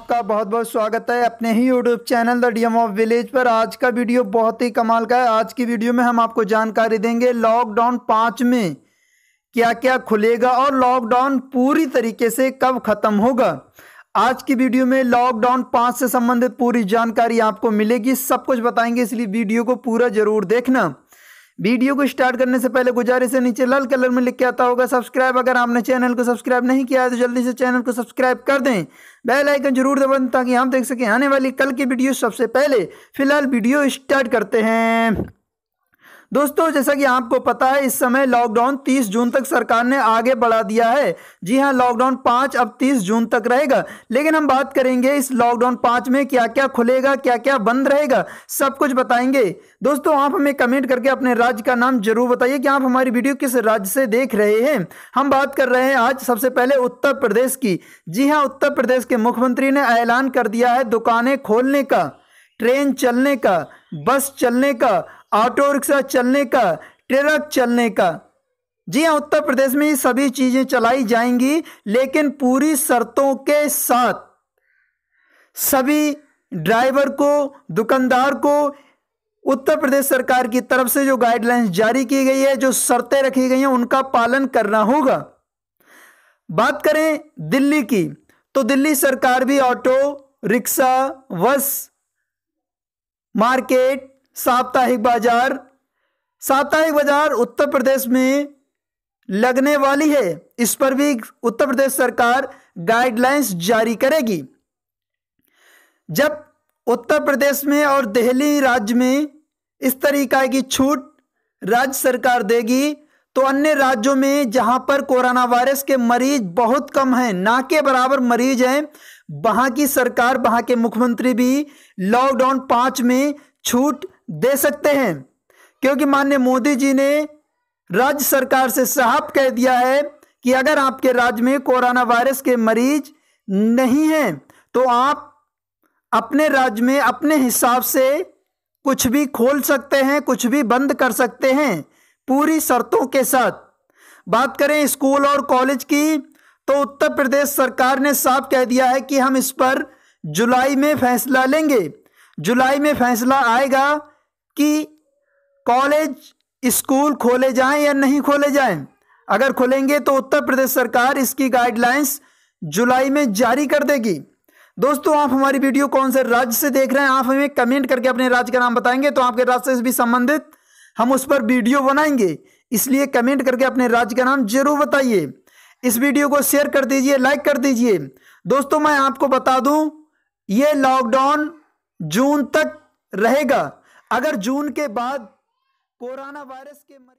आपका बहुत बहुत स्वागत है अपने ही YouTube channel the DM of village पर आज का वीडियो बहुत ही कमाल का है आज की वीडियो में हम आपको जानकारी देंगे लॉकडाउन पाँच में क्या क्या खुलेगा और लॉकडाउन पूरी तरीके से कब ख़त्म होगा आज की वीडियो में लॉकडाउन पाँच से संबंधित पूरी जानकारी आपको मिलेगी सब कुछ बताएंगे इसलिए वीडियो को पूरा ज़रूर देखना वीडियो को स्टार्ट करने से पहले गुजारिश है नीचे लाल कलर में लिख के आता होगा सब्सक्राइब अगर आपने चैनल को सब्सक्राइब नहीं किया है तो जल्दी से चैनल को सब्सक्राइब कर दें बेल आइकन जरूर दबाएं ताकि हम देख सकें आने वाली कल की वीडियो सबसे पहले फिलहाल वीडियो स्टार्ट करते हैं दोस्तों जैसा कि आपको पता है इस समय लॉकडाउन 30 जून तक सरकार ने आगे बढ़ा दिया है जी हाँ लॉकडाउन पाँच अब 30 जून तक रहेगा लेकिन हम बात करेंगे इस लॉकडाउन पाँच में क्या क्या खुलेगा क्या क्या बंद रहेगा सब कुछ बताएंगे दोस्तों आप हमें कमेंट करके अपने राज्य का नाम जरूर बताइए कि आप हमारी वीडियो किस राज्य से देख रहे हैं हम बात कर रहे हैं आज सबसे पहले उत्तर प्रदेश की जी हाँ उत्तर प्रदेश के मुख्यमंत्री ने ऐलान कर दिया है दुकानें खोलने का ट्रेन चलने का बस चलने का ऑटो रिक्शा चलने का ट्रक चलने का जी हाँ उत्तर प्रदेश में ये सभी चीज़ें चलाई जाएंगी लेकिन पूरी शर्तों के साथ सभी ड्राइवर को दुकानदार को उत्तर प्रदेश सरकार की तरफ से जो गाइडलाइंस जारी की गई है जो शर्तें रखी गई हैं उनका पालन करना होगा बात करें दिल्ली की तो दिल्ली सरकार भी ऑटो रिक्शा बस मार्केट साप्ताहिक बाजार साप्ताहिक बाजार उत्तर प्रदेश में लगने वाली है इस पर भी उत्तर प्रदेश सरकार गाइडलाइंस जारी करेगी जब उत्तर प्रदेश में और दिल्ली राज्य में इस तरीका की छूट राज्य सरकार देगी तो अन्य राज्यों में जहां पर कोरोना वायरस के मरीज बहुत कम हैं ना के बराबर मरीज हैं वहां की सरकार वहां के मुख्यमंत्री भी लॉकडाउन पाँच में छूट दे सकते हैं क्योंकि माननीय मोदी जी ने राज्य सरकार से साफ कह दिया है कि अगर आपके राज्य में कोरोना वायरस के मरीज नहीं हैं तो आप अपने राज्य में अपने हिसाब से कुछ भी खोल सकते हैं कुछ भी बंद कर सकते हैं पूरी शर्तों के साथ बात करें स्कूल और कॉलेज की तो उत्तर प्रदेश सरकार ने साफ कह दिया है कि हम इस पर जुलाई में फैसला लेंगे जुलाई में फैसला आएगा कि कॉलेज स्कूल खोले जाएं या नहीं खोले जाएं अगर खोलेंगे तो उत्तर प्रदेश सरकार इसकी गाइडलाइंस जुलाई में जारी कर देगी दोस्तों आप हमारी वीडियो कौन से राज्य से देख रहे हैं आप हमें कमेंट करके अपने राज्य का नाम बताएंगे तो आपके राज्य से भी संबंधित हम उस पर वीडियो बनाएंगे इसलिए कमेंट करके अपने राज्य का नाम जरूर बताइए इस वीडियो को शेयर कर दीजिए लाइक कर दीजिए दोस्तों मैं आपको बता दूं ये लॉकडाउन जून तक रहेगा अगर जून के बाद कोरोना वायरस के